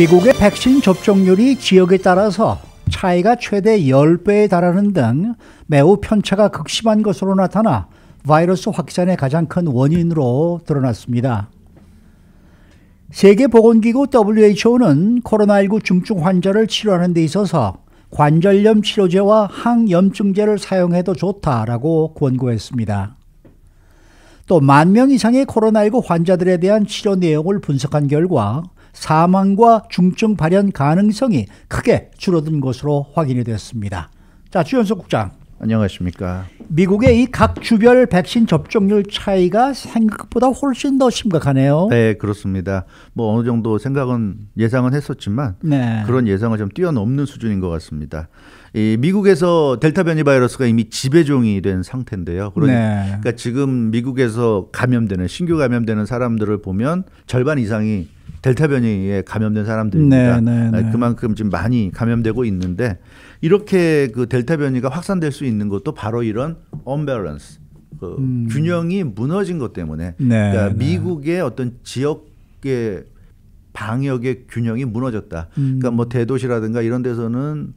미국의 백신 접종률이 지역에 따라서 차이가 최대 10배에 달하는 등 매우 편차가 극심한 것으로 나타나 바이러스 확산의 가장 큰 원인으로 드러났습니다. 세계보건기구 WHO는 코로나19 중증 환자를 치료하는 데 있어서 관절염 치료제와 항염증제를 사용해도 좋다라고 권고했습니다. 또 만 명 이상의 코로나19 환자들에 대한 치료 내용을 분석한 결과 사망과 중증 발현 가능성이 크게 줄어든 것으로 확인이 됐습니다. 자, 주연석 국장. 안녕하십니까. 미국의 이 각 주별 백신 접종률 차이가 생각보다 훨씬 더 심각하네요. 네, 그렇습니다. 뭐 어느 정도 생각은 예상은 했었지만 네. 그런 예상을 좀 뛰어넘는 수준인 것 같습니다. 이 미국에서 델타 변이 바이러스가 이미 지배종이 된 상태인데요. 그러니까, 네. 그러니까 지금 미국에서 감염되는 신규 감염되는 사람들을 보면 절반 이상이 델타 변이에 감염된 사람들입니다. 네, 네, 아, 네, 그만큼 지금 많이 감염되고 있는데 이렇게 그 델타 변이가 확산될 수 있는 것도 바로 이런 언밸런스 그 음. 균형이 무너진 것 때문에 네, 네. 그러니까 미국의 어떤 지역의 방역의 균형이 무너졌다. 음. 그러니까 뭐 대도시라든가 이런 데서는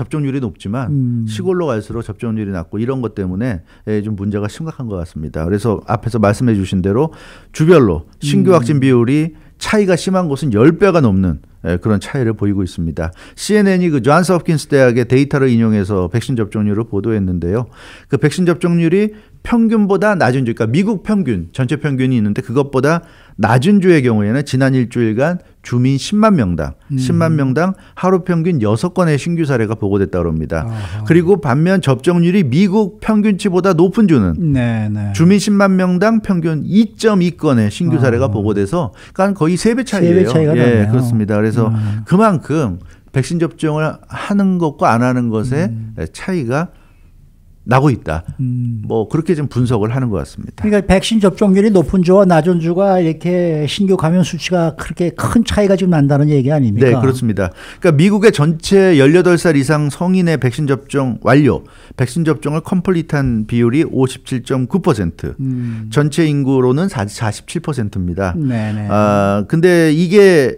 접종률이 높지만 음. 시골로 갈수록 접종률이 낮고 이런 것 때문에 예, 좀 문제가 심각한 것 같습니다. 그래서 앞에서 말씀해 주신 대로 주별로 신규 음. 확진 비율이 차이가 심한 곳은 1 0배가 넘는 예, 그런 차이를 보이고 있습니다. CNN이 그 존스 홉킨스 대학의 데이터를 인용해서 백신 접종률을 보도했는데요. 그 백신 접종률이 평균보다 낮은 주, 그러니까 미국 평균, 전체 평균이 있는데 그것보다 낮은 주의 경우에는 지난 일주일간 주민 10만 명당, 음. 10만 명당 하루 평균 6건의 신규 사례가 보고됐다고 합니다. 아하. 그리고 반면 접종률이 미국 평균치보다 높은 주는 네네. 네. 주민 10만 명당 평균 2.2건의 신규 아. 사례가 보고돼서 그러니까 거의 3배 차이예요. 3배 차이가 예, 그렇습니다. 그래서 그래서 음. 그만큼 백신 접종을 하는 것과 안 하는 것의 음. 차이가 나고 있다. 음. 뭐 그렇게 좀 분석을 하는 것 같습니다. 그러니까 백신 접종률이 높은 주와 낮은 주가 이렇게 신규 감염 수치가 그렇게 큰 차이가 지금 난다는 얘기 아닙니까? 네, 그렇습니다. 그러니까 미국의 전체 18살 이상 성인의 백신 접종 완료, 백신 접종을 컴플릿한 비율이 57.9%, 음. 전체 인구로는 47%입니다. 네, 네. 아, 근데 이게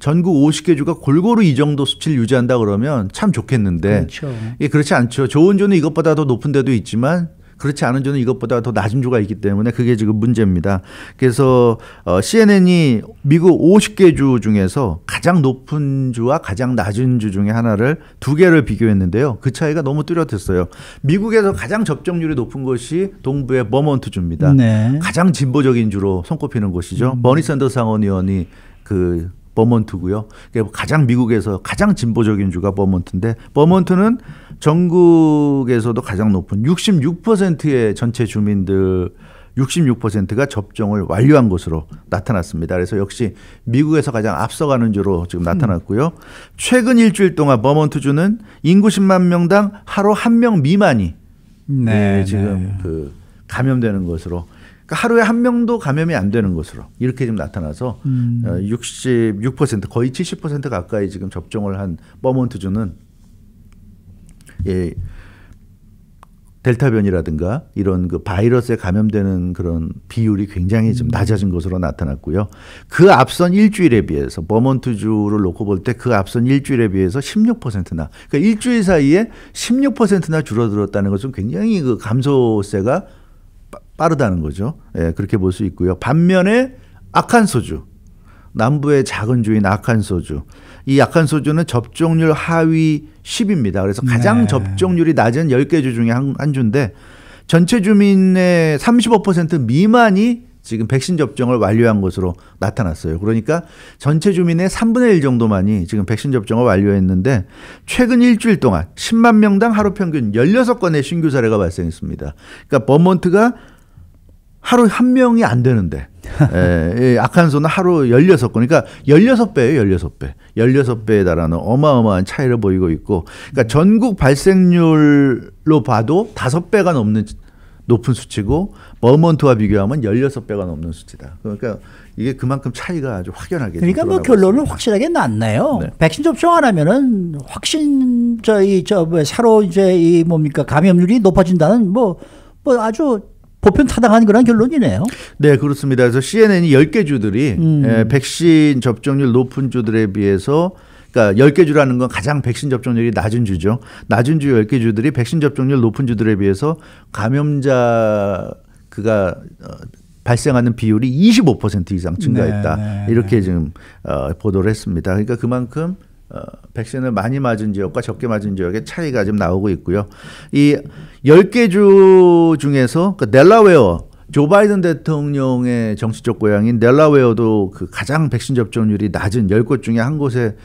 전국 50개 주가 골고루 이 정도 수치를 유지한다 그러면 참 좋겠는데 그렇죠. 예, 그렇지 않죠. 좋은 주는 이것보다 더 높은 데도 있지만 그렇지 않은 조는 이것보다 더 낮은 주가 있기 때문에 그게 지금 문제입니다. 그래서 어, CNN이 미국 50개 주 중에서 가장 높은 주와 가장 낮은 주 중에 하나를 두 개를 비교했는데요. 그 차이가 너무 뚜렷했어요. 미국에서 가장 접종률이 높은 곳이 동부의 버먼트 주입니다. 네. 가장 진보적인 주로 손꼽히는 곳이죠. 음. 버니 샌더 상원 의원이 그 버먼트고요 가장 미국에서 가장 진보적인 주가 버먼트인데버먼트는 전국에서도 가장 높은 66%의 전체 주민들 66%가 접종을 완료한 것으로 나타났습니다. 그래서 역시 미국에서 가장 앞서가는 주로 지금 나타났고요. 음. 최근 일주일 동안 버먼트주는 인구 10만 명당 하루 한 명 미만이 네, 네 지금 네. 그 감염되는 것으로 그러니까 하루에 한 명도 감염이 안 되는 것으로 이렇게 지금 나타나서 음. 66% 어, 거의 70% 가까이 지금 접종을 한 버몬트주는 예 델타 변이라든가 이런 그 바이러스에 감염되는 그런 비율이 굉장히 좀 음. 낮아진 것으로 나타났고요. 그 앞선 일주일에 비해서 버몬트주를 놓고 볼 때 그 앞선 일주일에 비해서 16%나 그러니까 일주일 사이에 16%나 줄어들었다는 것은 굉장히 그 감소세가 빠르다는 거죠. 예, 그렇게 볼 수 있고요. 반면에 악한 소주. 남부의 작은 주인 악한 소주. 이 약한 소주는 접종률 하위 10입니다. 그래서 가장 네. 접종률이 낮은 10개 주 중에 한, 한 주인데 전체 주민의 35% 미만이 지금 백신 접종을 완료한 것으로 나타났어요. 그러니까 전체 주민의 3분의 1 정도만이 지금 백신 접종을 완료했는데 최근 일주일 동안 10만 명당 하루 평균 16건의 신규 사례가 발생했습니다. 그러니까 버먼트가 하루 한 명이 안 되는데. 예, 예, 악 소는 하루 16건, 그러니까 16배예요, 16배. 16배에 달하는 어마어마한 차이를 보이고 있고, 그러니까 전국 발생률로 봐도 5배가 넘는 높은 수치고, 머먼트와 비교하면 16배가 넘는 수치다. 그러니까 이게 그만큼 차이가 아주 확연하게. 그러니까 뭐 결론은 있습니다. 확실하게 났나요? 네. 백신 접종 안 하면은 확신, 저, 이, 저, 뭐, 새로 이제 이 뭡니까 감염률이 높아진다는 뭐, 뭐 아주 보편 타당한 그런 결론이네요. 네, 그렇습니다. 그래서 CNN이 10개 주들이 음. 예, 백신 접종률 높은 주들에 비해서 그러니까 10개 주라는 건 가장 백신 접종률이 낮은 주죠. 낮은 주 10개 주들이 백신 접종률 높은 주들에 비해서 감염자 그가 어, 발생하는 비율이 25% 이상 증가했다. 네, 네, 이렇게 네. 지금 어, 보도를 했습니다. 그러니까 그만큼 어, 백신을 많이 맞은 지역과 적게 맞은 지역의 차이가 지금 나오고 있고요. 이 10개 주 중에서 그 델라웨어 조 바이든 대통령의 정치적 고향인 델라웨어도 그 가장 백신 접종률이 낮은 10곳 중에 한 곳에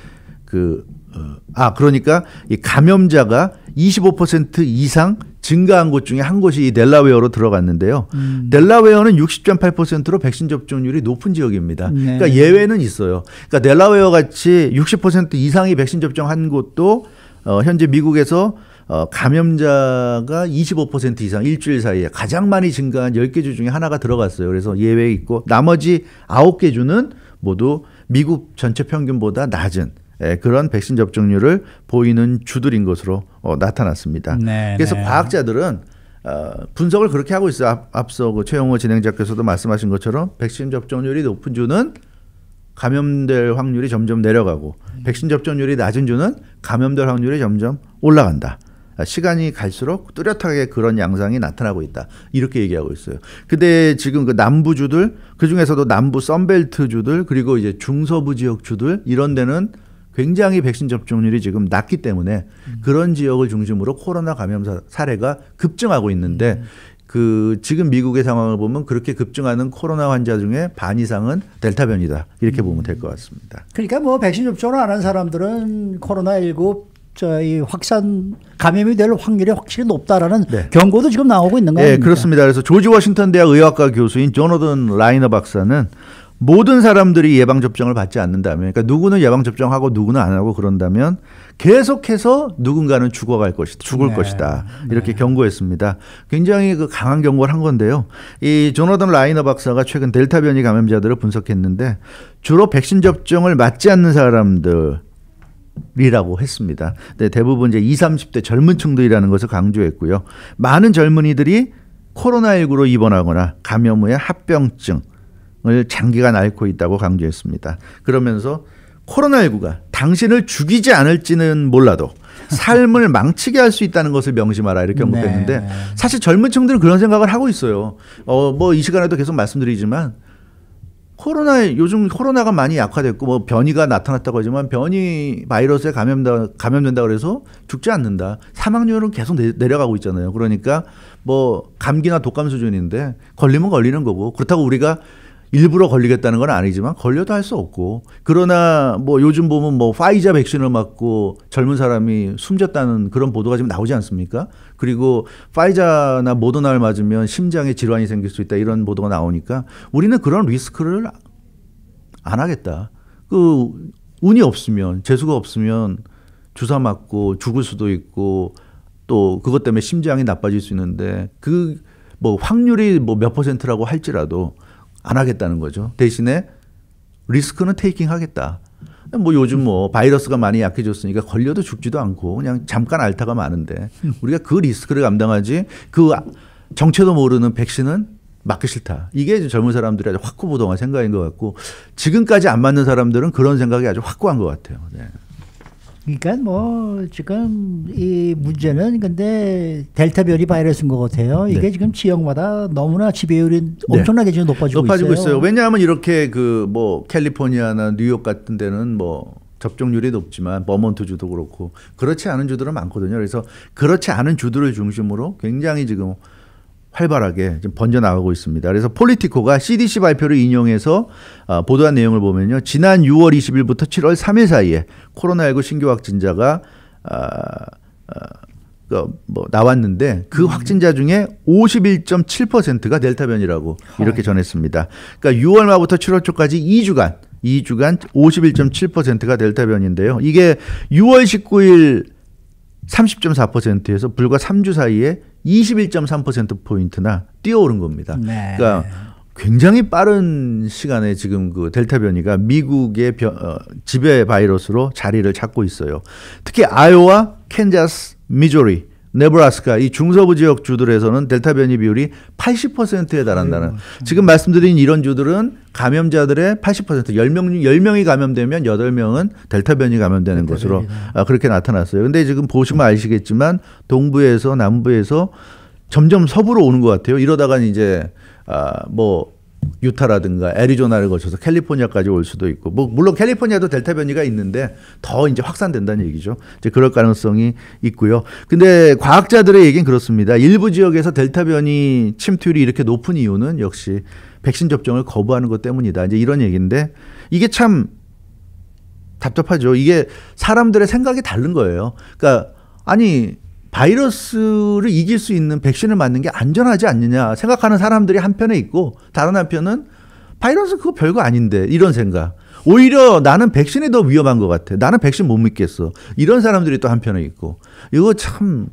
그 어, 아 그러니까 이 감염자가 25% 이상 증가한 곳 중에 한 곳이 이 델라웨어로 들어갔는데요. 음. 델라웨어는 60.8%로 백신 접종률이 높은 지역입니다. 네. 그러니까 예외는 있어요. 그러니까 델라웨어 같이 60% 이상이 백신 접종한 곳도 어, 현재 미국에서 어, 감염자가 25% 이상 일주일 사이에 가장 많이 증가한 10개 주 중에 하나가 들어갔어요. 그래서 예외 있고 나머지 9개 주는 모두 미국 전체 평균보다 낮은 예, 그런 백신 접종률을 보이는 주들인 것으로 어, 나타났습니다. 네 그래서 네. 과학자들은 어, 분석을 그렇게 하고 있어요. 앞서 그 최영호 진행자께서도 말씀하신 것처럼 백신 접종률이 높은 주는 감염될 확률이 점점 내려가고 백신 접종률이 낮은 주는 감염될 확률이 점점 올라간다. 아, 시간이 갈수록 뚜렷하게 그런 양상이 나타나고 있다. 이렇게 얘기하고 있어요. 근데 지금 그 남부주들, 그 중에서도 남부 썬벨트 주들, 그리고 이제 중서부 지역 주들, 이런 데는 굉장히 백신 접종률이 지금 낮기 때문에 음. 그런 지역을 중심으로 코로나 감염 사례가 급증하고 있는데 음. 그 지금 미국의 상황을 보면 그렇게 급증하는 코로나 환자 중에 반 이상은 델타 변이다 이렇게 보면 될 것 같습니다. 그러니까 뭐 백신 접종을 안 한 사람들은 코로나 19 저이 확산 감염이 될 확률이 확실히 높다라는 네. 경고도 지금 나오고 있는 거예요. 네, 겁니까? 그렇습니다. 그래서 조지 워싱턴 대학 의학과 교수인 조너던 라이너 박사는 모든 사람들이 예방 접종을 받지 않는다면 그러니까 누구는 예방 접종하고 누구는 안 하고 그런다면 계속해서 누군가는 죽어갈 것이 죽을 네. 것이다. 이렇게 네. 경고했습니다. 굉장히 그 강한 경고를 한 건데요. 이 조너던 라이너 박사가 최근 델타 변이 감염자들을 분석했는데 주로 백신 접종을 맞지 않는 사람들 이라고 했습니다. 근 대부분 이제 20, 30대 젊은 층들이라는 것을 강조했고요. 많은 젊은이들이 코로나19로 입원하거나 감염 후에 합병증, 을 장기간 앓고 있다고 강조했습니다. 그러면서 코로나19가 당신을 죽이지 않을지는 몰라도 삶을 망치게 할 수 있다는 것을 명심하라 이렇게 언급했는데 네. 사실 젊은 층들은 그런 생각을 하고 있어요. 어뭐이 시간에도 계속 말씀드리지만 코로나 요즘 코로나가 많이 약화됐고 뭐 변이가 나타났다고 하지만 변이 바이러스에 감염다 감염된다 그래서 죽지 않는다. 사망률은 계속 내, 려가고 있잖아요. 그러니까 뭐 감기나 독감 수준인데 걸리면 걸리는 거고 그렇다고 우리가 일부러 걸리겠다는 건 아니지만 걸려도 할 수 없고 그러나 뭐 요즘 보면 뭐 파이자 백신을 맞고 젊은 사람이 숨졌다는 그런 보도가 지금 나오지 않습니까? 그리고 파이자나 모더나를 맞으면 심장에 질환이 생길 수 있다 이런 보도가 나오니까 우리는 그런 리스크를 안 하겠다. 그 운이 없으면 재수가 없으면 주사 맞고 죽을 수도 있고 또 그것 때문에 심장이 나빠질 수 있는데 그 뭐 확률이 뭐 몇 퍼센트라고 할지라도 안 하겠다는 거죠. 대신에 리스크는 테이킹 하겠다. 뭐 요즘 뭐 바이러스가 많이 약해졌으니까 걸려도 죽지도 않고 그냥 잠깐 앓다가 많은데 우리가 그 리스크를 감당하지 그 정체도 모르는 백신은 맞기 싫다. 이게 젊은 사람들이 아주 확고부동한 생각인 것 같고 지금까지 안 맞는 사람들은 그런 생각이 아주 확고한 것 같아요. 네. 그러니까 뭐 지금 이 문제는 근데 델타 변이 바이러스인 것 같아요. 이게 네. 지금 지역마다 너무나 지배율이 네. 엄청나게 지금 높아지고, 높아지고 있어요. 있어요. 왜냐하면 이렇게 그 뭐 캘리포니아나 뉴욕 같은 데는 뭐 접종률이 높지만 버몬트 주도 그렇고 그렇지 않은 주들은 많거든요. 그래서 그렇지 않은 주들을 중심으로 굉장히 지금 활발하게 지금 번져나가고 있습니다. 그래서 폴리티코가 CDC 발표를 인용해서 아, 보도한 내용을 보면요. 지난 6월 20일부터 7월 3일 사이에 코로나19 신규 확진자가 아, 아, 그 뭐 나왔는데 그 음. 확진자 중에 51.7%가 델타 변이라고 이렇게 전했습니다. 그러니까 6월 말부터 7월 초까지 2주간 2주간 51.7%가 델타 변인데요. 이게 6월 19일 30.4%에서 불과 3주 사이에 21.3%포인트나 뛰어오른 겁니다. 네. 그러니까 굉장히 빠른 시간에 지금 그 델타 변이가 미국의 어, 지배 바이러스로 자리를 잡고 있어요. 특히 아이오와 캔자스, 미조리 네브라스카 이 중서부 지역 주들에서는 델타 변이 비율이 80%에 달한다는 아 지금 말씀드린 이런 주들은 감염자들의 80% 10명 10명이 감염되면 8명은 델타 변이 감염되는 델타 것으로 아, 그렇게 나타났어요. 근데 지금 보시면 아시겠지만 동부에서 남부에서 점점 서부로 오는 것 같아요. 이러다가 이제 아뭐 유타라든가 애리조나를 거쳐서 캘리포니아까지 올 수도 있고 뭐 물론 캘리포니아도 델타 변이가 있는데 더 이제 확산된다는 얘기죠. 이제 그럴 가능성이 있고요. 근데 과학자들의 얘기는 그렇습니다. 일부 지역에서 델타 변이 침투율이 이렇게 높은 이유는 역시 백신 접종을 거부하는 것 때문이다. 이제 이런 얘기인데 이게 참 답답하죠. 이게 사람들의 생각이 다른 거예요. 그러니까 아니 바이러스를 이길 수 있는 백신을 맞는 게 안전하지 않느냐 생각하는 사람들이 한편에 있고 다른 한편은 바이러스 그거 별거 아닌데 이런 생각. 오히려 나는 백신이 더 위험한 것 같아. 나는 백신 못 믿겠어. 이런 사람들이 또 한편에 있고. 이거 참,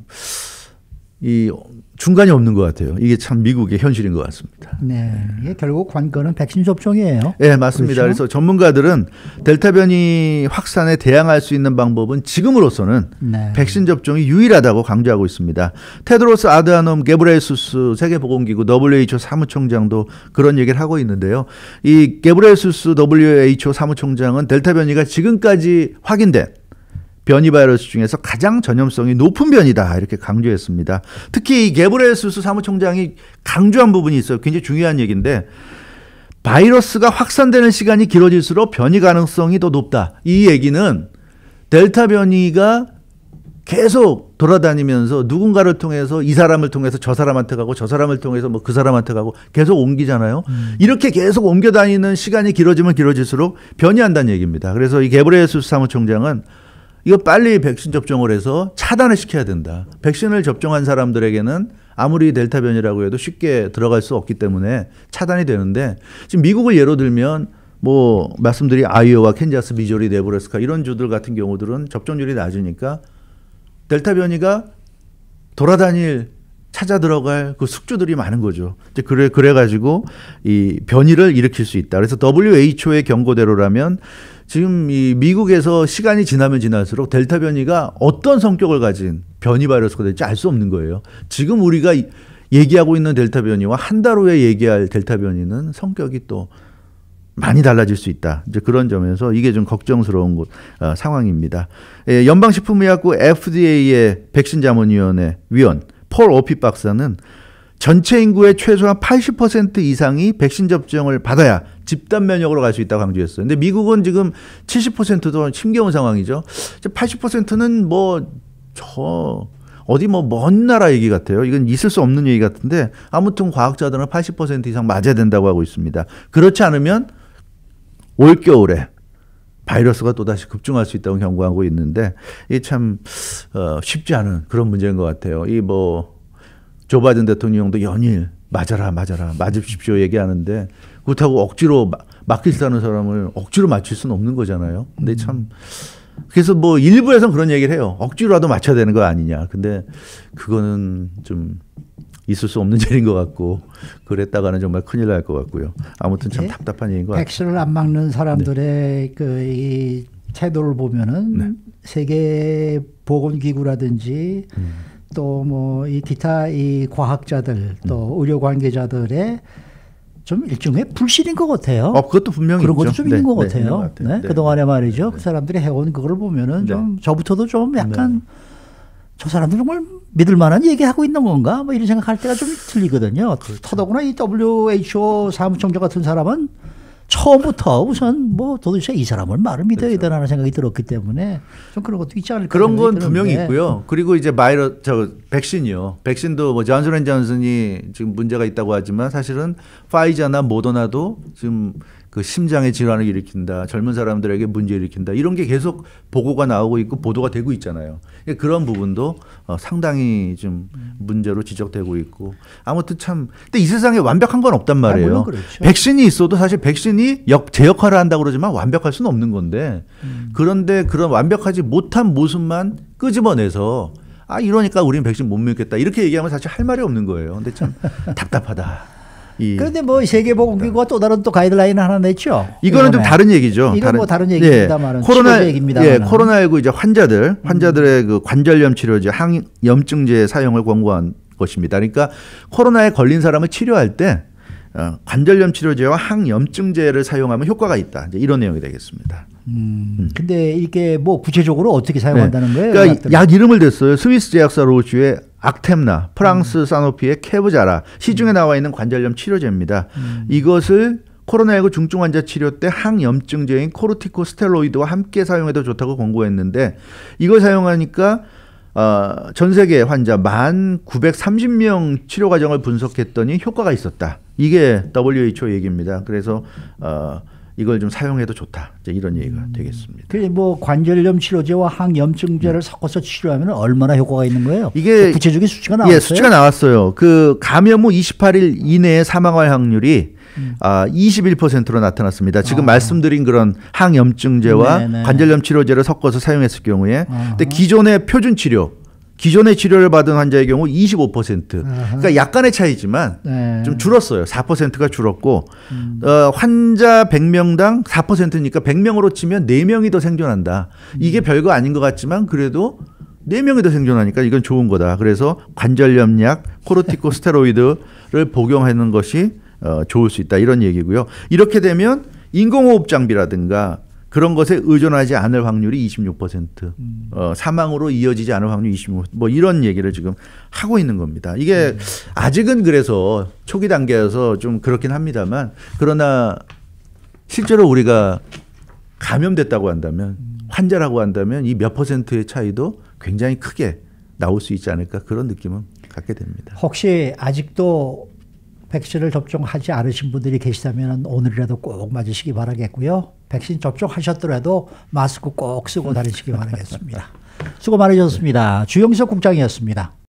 이 중간이 없는 것 같아요. 이게 참 미국의 현실인 것 같습니다. 네, 이게 결국 관건은 백신 접종이에요. 네, 맞습니다. 그렇죠? 그래서 전문가들은 델타 변이 확산에 대항할 수 있는 방법은 지금으로서는 네. 백신 접종이 유일하다고 강조하고 있습니다. 테드로스 아드아놈 게브레수스 세계보건기구 WHO 사무총장도 그런 얘기를 하고 있는데요. 이 게브레수스 WHO 사무총장은 델타 변이가 지금까지 확인된 변이 바이러스 중에서 가장 전염성이 높은 변이다 이렇게 강조했습니다. 특히 이 게브레스스 사무총장이 강조한 부분이 있어요. 굉장히 중요한 얘기인데 바이러스가 확산되는 시간이 길어질수록 변이 가능성이 더 높다. 이 얘기는 델타 변이가 계속 돌아다니면서 누군가를 통해서 이 사람을 통해서 저 사람한테 가고 저 사람을 통해서 뭐 그 사람한테 가고 계속 옮기잖아요. 음. 이렇게 계속 옮겨 다니는 시간이 길어지면 길어질수록 변이한다는 얘기입니다. 그래서 이 게브레스스 사무총장은 이거 빨리 백신 접종을 해서 차단을 시켜야 된다. 백신을 접종한 사람들에게는 아무리 델타 변이라고 해도 쉽게 들어갈 수 없기 때문에 차단이 되는데 지금 미국을 예로 들면 뭐 말씀드린 아이오와 캔자스, 미조리, 네브라스카 이런 주들 같은 경우들은 접종률이 낮으니까 델타 변이가 돌아다닐 찾아 들어갈 그 숙주들이 많은 거죠. 이제 그래 그래 가지고 이 변이를 일으킬 수 있다. 그래서 WHO의 경고대로라면 지금 이 미국에서 시간이 지나면 지날수록 델타 변이가 어떤 성격을 가진 변이 바이러스가 될지 알 수 없는 거예요. 지금 우리가 얘기하고 있는 델타 변이와 한 달 후에 얘기할 델타 변이는 성격이 또 많이 달라질 수 있다. 이제 그런 점에서 이게 좀 걱정스러운 곳, 어, 상황입니다. 예, 연방식품의약국 FDA의 백신자문위원회 위원 폴 오피 박사는 전체 인구의 최소한 80% 이상이 백신 접종을 받아야 집단 면역으로 갈 수 있다고 강조했어요. 근데 미국은 지금 70%도 힘겨운 상황이죠. 80%는 뭐 저 어디 뭐 먼 나라 얘기 같아요. 이건 있을 수 없는 얘기 같은데 아무튼 과학자들은 80% 이상 맞아야 된다고 하고 있습니다. 그렇지 않으면 올 겨울에 바이러스가 또다시 급증할 수 있다고 경고하고 있는데 이참 어, 쉽지 않은 그런 문제인 것 같아요. 이 뭐조 바이든 대통령도 연일 맞아라 맞아라 맞으십시오 얘기하는데 그렇다고 억지로 맡기시다는 사람을 억지로 맞출 수는 없는 거잖아요. 근데 참 그래서 뭐 일부에선 그런 얘기를 해요. 억지로라도 맞춰야 되는 거 아니냐. 근데 그거는 좀 있을 수 없는 일인 것 같고 그랬다가는 정말 큰일 날 것 같고요. 아무튼 참 예? 답답한 일인 것 같아요. 백신을 안 맞는 사람들의 네. 그이 태도를 보면은 네. 세계 보건기구라든지 음. 또뭐 이 기타 이 과학자들 또 음. 의료 관계자들의 좀 일종의 불신인 것 같아요. 어, 그것도 분명히 그런 것도 좀 네, 있는 것 네, 같아요. 네, 것같아그 네. 동안에 말이죠. 네, 그 네. 사람들이 해온 그걸 보면은 좀 저부터도 좀 약간 저 사람들 정말 믿을 만한 얘기하고 있는 건가? 뭐 이런 생각할 때가 좀 들리거든요. 그렇죠. 더더구나 이 WHO 사무총장 같은 사람은 처음부터 우선 뭐 도대체 이 사람을 말을 믿어야 그렇죠. 되나라는 생각이 들었기 때문에 좀 그런 것도 있지 않을까 그런 건 분명히 있고요. 그리고 이제 바이러 저 백신이요. 백신도 뭐 잔슨앤잔슨이 지금 문제가 있다고 하지만 사실은 파이자나 모더나도 지금 그 심장의 질환을 일으킨다, 젊은 사람들에게 문제 일으킨다 이런 게 계속 보고가 나오고 있고 보도가 되고 있잖아요. 그러니까 그런 부분도 어, 상당히 좀 문제로 지적되고 있고 아무튼 참 근데 이 세상에 완벽한 건 없단 아, 말이에요. 아, 그렇죠. 백신이 있어도 사실 백신이 역, 제 역할을 한다 그러지만 완벽할 수는 없는 건데 음. 그런데 그런 완벽하지 못한 모습만 끄집어내서 아 이러니까 우리는 백신 못 믿겠다 이렇게 얘기하면 사실 할 말이 없는 거예요. 근데 참 답답하다. 그런데 뭐 세계보건기구가 또 다른 또 가이드라인 하나 냈죠. 이거는 이번에. 좀 다른 얘기죠. 이건 다른, 뭐 다른 예. 얘기입니다만은 예, 코로나 얘기입니다. 예, 코로나19 이제 환자들 음. 환자들의 그 관절염 치료제 항염증제 사용을 권고한 것입니다. 그러니까 코로나에 걸린 사람을 치료할 때 어, 관절염 치료제와 항염증제를 사용하면 효과가 있다. 이제 이런 내용이 되겠습니다. 음. 음, 근데 이게 뭐 구체적으로 어떻게 사용한다는 네. 거예요? 그러니까 약 이름을 댔어요. 스위스 제약사 로즈의 악템나, 프랑스 음. 사노피의 케브자라 시중에 음. 나와 있는 관절염 치료제입니다. 음. 이것을 코로나19 중증 환자 치료 때 항염증제인 코르티코스테로이드와 함께 사용해도 좋다고 권고했는데 이걸 사용하니까 어, 전 세계 환자 만 930명 치료 과정을 분석했더니 효과가 있었다. 이게 WHO 얘기입니다. 그래서 어, 이걸 좀 사용해도 좋다. 이런 얘기가 음. 되겠습니다. 그뭐 관절염 치료제와 항염증제를 음. 네. 섞어서 치료하면 얼마나 효과가 있는 거예요? 이게 그 구체적인 수치가 나왔어요. 예, 수치가 나왔어요. 그 감염 후 28일 이내에 사망할 확률이 음. 아, 21%로 나타났습니다. 지금 아. 말씀드린 그런 항염증제와 네네. 네. 관절염 치료제를 섞어서 사용했을 경우에, 아 근데 기존의 표준 치료 기존의 치료를 받은 환자의 경우 25%. 아하. 그러니까 약간의 차이지만 네. 좀 줄었어요. 4%가 줄었고 음. 어, 환자 100명당 4%니까 100명으로 치면 4명이 더 생존한다. 음. 이게 별거 아닌 것 같지만 그래도 4명이 더 생존하니까 이건 좋은 거다. 그래서 관절염약, 코르티코스테로이드를 복용하는 것이 어, 좋을 수 있다. 이런 얘기고요. 이렇게 되면 인공호흡 장비라든가 그런 것에 의존하지 않을 확률이 26%, 음. 어, 사망으로 이어지지 않을 확률 26%뭐 이런 얘기를 지금 하고 있는 겁니다. 이게 음. 아직은 그래서 초기 단계여서 좀 그렇긴 합니다만 그러나 실제로 우리가 감염됐다고 한다면 음. 환자라고 한다면 이 몇 퍼센트의 차이도 굉장히 크게 나올 수 있지 않을까 그런 느낌은 갖게 됩니다. 혹시 아직도 백신을 접종하지 않으신 분들이 계시다면 오늘이라도 꼭 맞으시기 바라겠고요. 백신 접종하셨더라도 마스크 꼭 쓰고 다니시기 바라겠습니다. 수고 많으셨습니다. 주영석 국장이었습니다.